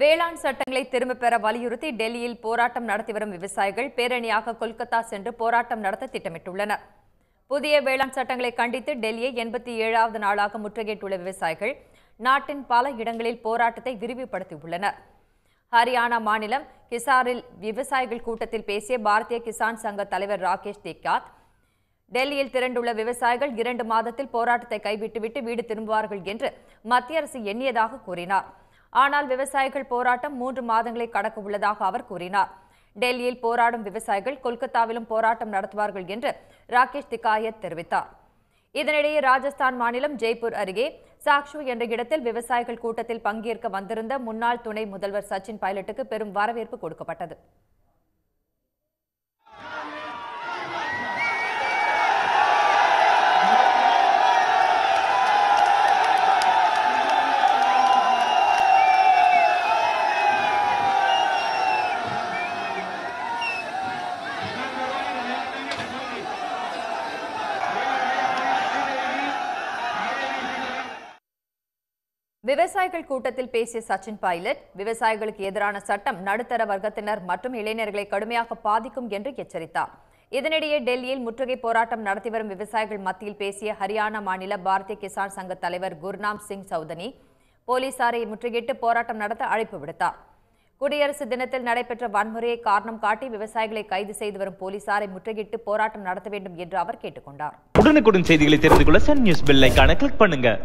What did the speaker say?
வேளாண் சட்டங்களை திரும்பப் பெற வலியுறுத்தி டெல்லியில் போராட்டம் நடத்தி வரும் விவசாயிகள் பேரணியாக கொல்கத்தா சென்று போராட்டம் நடத்த திட்டமிட்டுள்ளனர் புதிய வேளாண் சட்டங்களை கண்டித்து டெல்லியை எண்பத்தி ஏழாவது நாளாக முற்றுகையிட்டுள்ள விவசாயிகள் நாட்டின் பல இடங்களில் போராட்டத்தை விரிவுபடுத்தியுள்ளனர் ஹரியானா மாநிலம் கிசாரில் விவசாயிகள் கூட்டத்தில் பேசிய பாரதிய கிசான் சங்க தலைவர் ராகேஷ் தேக்காத் டெல்லியில் திரண்டுள்ள விவசாயிகள் இரண்டு மாதத்தில் போராட்டத்தை கைவிட்டுவிட்டு வீடு திரும்புவார்கள் என்று மத்திய அரசு எண்ணியதாக கூறினார் ஆனால் விவசாயிகள் போராட்டம் மூன்று மாதங்களை கடக்க உள்ளதாக அவர் கூறினார் டெல்லியில் போராடும் விவசாயிகள் கொல்கத்தாவிலும் போராட்டம் நடத்துவார்கள் என்று ராகேஷ் திகாயத் தெரிவித்தார் இதனிடையே ராஜஸ்தான் மாநிலம் ஜெய்ப்பூர் அருகே சாக்ஷு என்ற இடத்தில் விவசாயிகள் கூட்டத்தில் பங்கேற்க வந்திருந்த முன்னாள் துணை முதல்வர் சச்சின் பைலட்டுக்கு பெரும் வரவேற்பு கொடுக்கப்பட்டது விவசாயிகள் கூட்டத்தில் பேசிய சச்சின் பைலட் விவசாயிகளுக்கு எதிரான சட்டம் நடுத்தர வர்க்கத்தினர் மற்றும் இளைஞர்களை கடுமையாக பாதிக்கும் என்று எச்சரித்தார் இதனிடையே டெல்லியில் முற்றுகை போராட்டம் நடத்தி வரும் விவசாயிகள் மத்தியில் பேசிய ஹரியானா மாநில பாரதிய கிசான் சங்க தலைவர் குர்நாம் சிங் சௌதனி போலீசாரை முற்றுகையிட்டு போராட்டம் நடத்த அழைப்பு விடுத்தார் குடியரசு தினத்தில் நடைபெற்ற வன்முறையை காரணம் காட்டி விவசாயிகளை கைது செய்து வரும் போலீசாரை முற்றுகையிட்டு போராட்டம் நடத்த வேண்டும் என்று அவர் கேட்டுக்கொண்டார் உடனுக்குடன் செய்திகளை தெரிந்து கொள்ள சன் நியூஸ் பெல் கிளிக் பண்ணுங்க